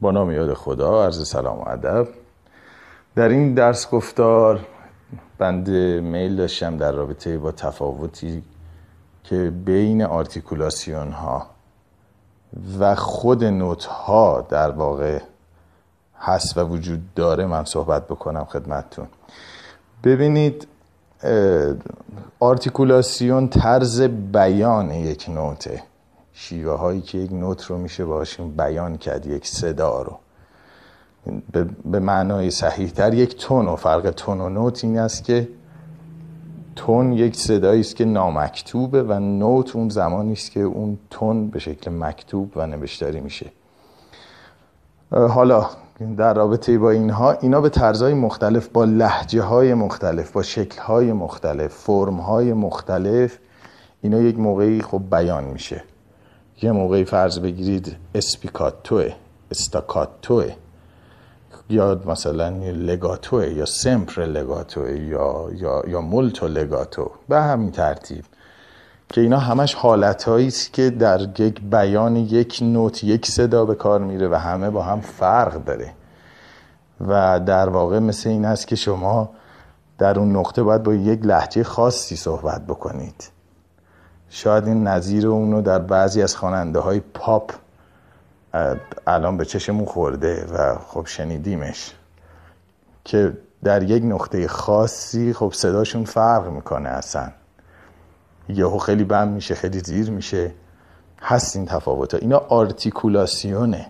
با نام یاد خدا عرض سلام و ادب در این درس گفتار بند میل داشتم در رابطه با تفاوتی که بین آرتیکولاسیون ها و خود نوت ها در واقع هست و وجود داره من صحبت بکنم خدمتتون ببینید آرتیکولاسیون طرز بیان یک نوته شیوه هایی که یک نوت رو میشه باشیم بیان کرد یک صدا رو به معنای صحیح تر یک تون و فرق تون و نوت این است که تون یک صدایی است که نامکتوبه و نوت اون زمانی است که اون تون به شکل مکتوب و نوشتاری میشه حالا در رابطه با اینها اینا به طرزهای مختلف با لحجه های مختلف با شکل های مختلف فرم های مختلف اینا یک موقعی خب بیان میشه یه موقعی فرض بگیرید اسپیکاتوه استاکاتوه یا مثلا لگاتوه یا سمپر لگاتوه یا, یا, یا ملتو لگاتو به همین ترتیب که اینا همش حالتهایی است که در یک بیان یک نوت یک صدا به کار میره و همه با هم فرق داره و در واقع مثل این است که شما در اون نقطه باید با یک لحجه خاصی صحبت بکنید شاید این نظیر اونو در بعضی از خواننده های پاپ الان به چشمون خورده و خب شنیدیمش که در یک نقطه خاصی خب صداشون فرق میکنه اصلا یهو خیلی بم میشه خیلی زیر میشه هست این تفاوت ها اینا آرتیکولاسیونه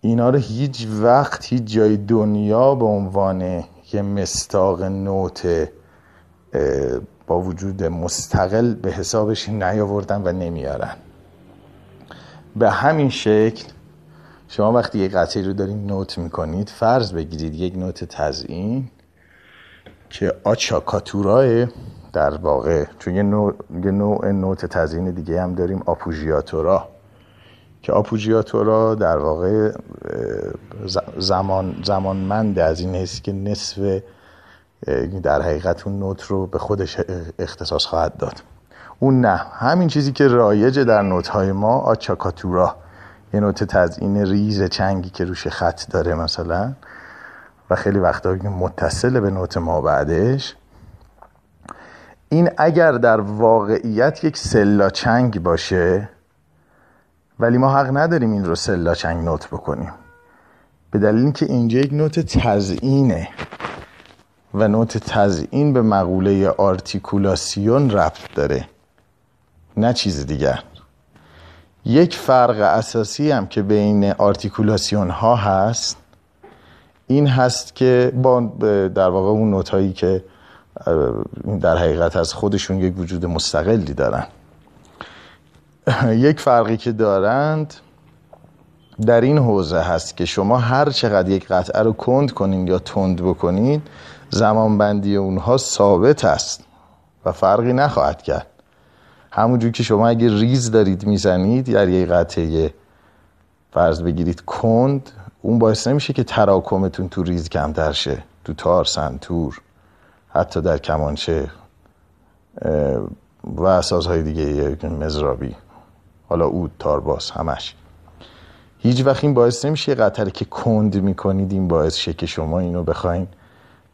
اینا رو هیچ وقت هیچ جای دنیا به عنوان یه مستاق نوت با وجود مستقل به حسابش نیاوردن و نمیارن به همین شکل شما وقتی یک قطعه رو دارین نوت میکنید فرض بگیرید یک نوت تزئین که آچاکاتورای در واقع چون یه نوع, یه نوع نوت تزئین دیگه هم داریم آپوژیاتورا که آپوژیاتورا در واقع زمان زمانمند از این هست که نصف یعنی در حقیقت اون نوت رو به خودش اختصاص خواهد داد اون نه همین چیزی که رایجه در نوت های ما آچاکاتورا یه نوت تزئین ریز چنگی که روش خط داره مثلا و خیلی وقتا متصل به نوت ما بعدش این اگر در واقعیت یک سلا چنگ باشه ولی ما حق نداریم این رو سلا چنگ نوت بکنیم به دلیل اینکه اینجا یک نوت تزئینه و نوت تزئین به مقوله آرتیکولاسیون رفت داره نه چیز دیگر یک فرق اساسی هم که بین آرتیکولاسیون ها هست این هست که با در واقع اون نوت هایی که در حقیقت از خودشون یک وجود مستقلی دارن یک فرقی که دارند در این حوزه هست که شما هر چقدر یک قطعه رو کند کنین یا تند بکنین زمان بندی اونها ثابت است و فرقی نخواهد کرد همونجور که شما اگه ریز دارید میزنید در یعنی یه قطعه فرض بگیرید کند اون باعث نمیشه که تراکمتون تو ریز کمتر شه تو تار سنتور حتی در کمانچه و اساسهای دیگه مزرابی حالا اود باس همش هیچ وقت این باعث نمیشه قطعه که کند میکنید این باعث شه که شما اینو بخواین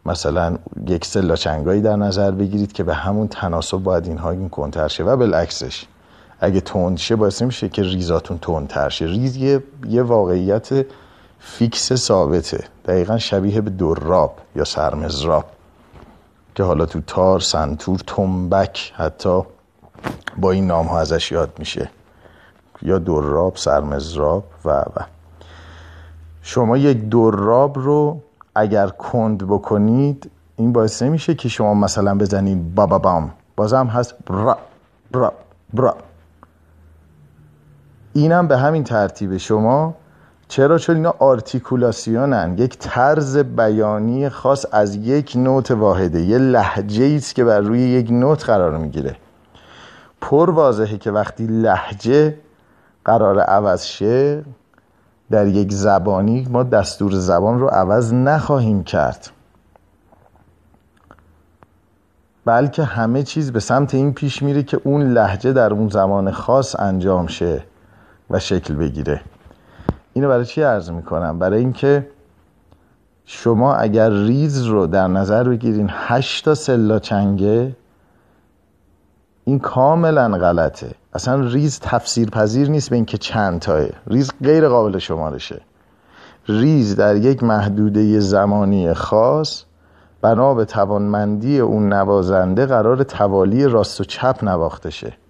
مثلا یک سلا لاچنگایی در نظر بگیرید که به همون تناسب باید اینها این کنتر شه و بالعکسش اگه تند شه باعث میشه که ریزاتون تندتر شه ریز یه, واقعیت فیکس ثابته دقیقا شبیه به دراب یا سرمزراب که حالا تو تار سنتور تنبک حتی با این نام ها ازش یاد میشه یا دراب سرمزراب و و شما یک دراب رو اگر کند بکنید این باعث نمیشه که شما مثلا بزنید بابا بام بازم هست برا برا برا اینم به همین ترتیب شما چرا چون اینا آرتیکولاسیونن یک طرز بیانی خاص از یک نوت واحده یه لحجه است که بر روی یک نوت قرار میگیره پر واضحه که وقتی لحجه قرار عوض شه در یک زبانی ما دستور زبان رو عوض نخواهیم کرد بلکه همه چیز به سمت این پیش میره که اون لحجه در اون زمان خاص انجام شه و شکل بگیره اینو برای چی عرض میکنم برای اینکه شما اگر ریز رو در نظر بگیرین هشتا تا سلا چنگه این کاملا غلطه اصلا ریز تفسیر پذیر نیست به اینکه چند تایه ریز غیر قابل شمارشه ریز در یک محدوده زمانی خاص بنا به توانمندی اون نوازنده قرار توالی راست و چپ نواخته شه